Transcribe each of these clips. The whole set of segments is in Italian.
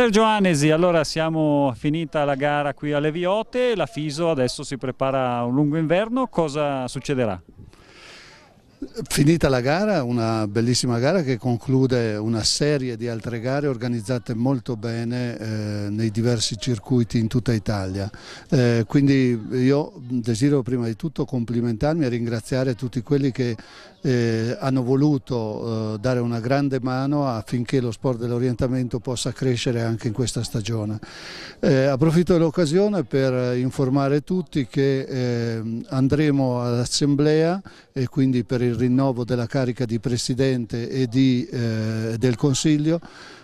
Sergio Anesi, allora siamo finita la gara qui alle Viote, la Fiso adesso si prepara a un lungo inverno, cosa succederà? Finita la gara, una bellissima gara che conclude una serie di altre gare organizzate molto bene eh, nei diversi circuiti in tutta Italia. Eh, quindi io desidero prima di tutto complimentarmi e ringraziare tutti quelli che eh, hanno voluto eh, dare una grande mano affinché lo sport dell'orientamento possa crescere anche in questa stagione. Eh, approfitto dell'occasione per informare tutti che ehm, andremo all'assemblea e quindi per il rinforzamento rinnovo della carica di Presidente e di, eh, del Consiglio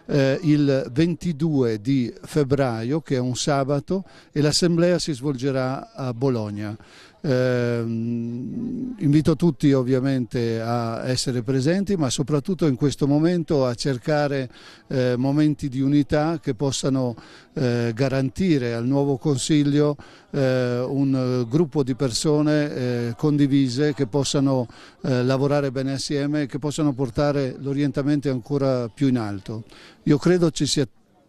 eh, il 22 di febbraio, che è un sabato, e l'Assemblea si svolgerà a Bologna. Eh, invito tutti ovviamente a essere presenti ma soprattutto in questo momento a cercare eh, momenti di unità che possano eh, garantire al nuovo Consiglio eh, un eh, gruppo di persone eh, condivise che possano lavorare bene assieme e che possano portare l'orientamento ancora più in alto. Io credo ci, sia,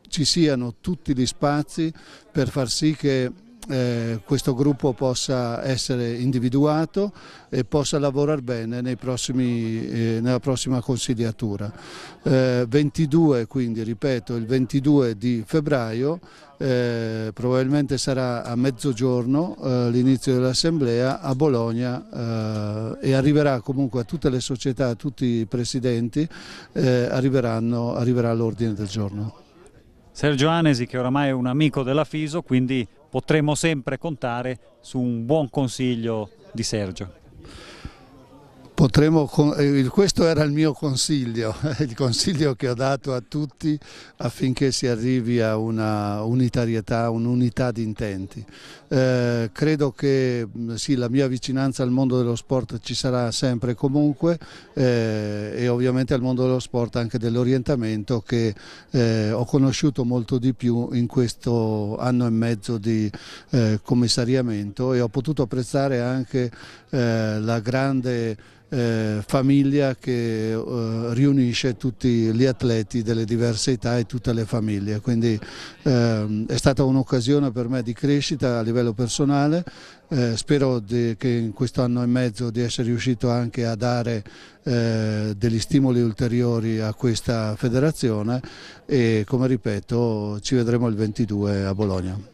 ci siano tutti gli spazi per far sì che eh, questo gruppo possa essere individuato e possa lavorare bene prossimi, eh, nella prossima consigliatura. Eh, 22, quindi ripeto, il 22 di febbraio eh, probabilmente sarà a mezzogiorno eh, l'inizio dell'assemblea a Bologna eh, e arriverà comunque a tutte le società, a tutti i presidenti, arriverà l'ordine del giorno. Sergio Anesi che oramai è un amico della FISO, quindi potremo sempre contare su un buon consiglio di Sergio potremo, eh, questo era il mio consiglio, il consiglio che ho dato a tutti affinché si arrivi a una unitarietà, un'unità di intenti. Eh, credo che mm, sì, la mia vicinanza al mondo dello sport ci sarà sempre e comunque eh, e ovviamente al mondo dello sport anche dell'orientamento che eh, ho conosciuto molto di più in questo anno e mezzo di eh, commissariamento e ho potuto apprezzare anche eh, la grande eh, famiglia che eh, riunisce tutti gli atleti delle diverse età e tutte le famiglie, quindi ehm, è stata un'occasione per me di crescita a livello personale, eh, spero di, che in questo anno e mezzo di essere riuscito anche a dare eh, degli stimoli ulteriori a questa federazione e come ripeto ci vedremo il 22 a Bologna.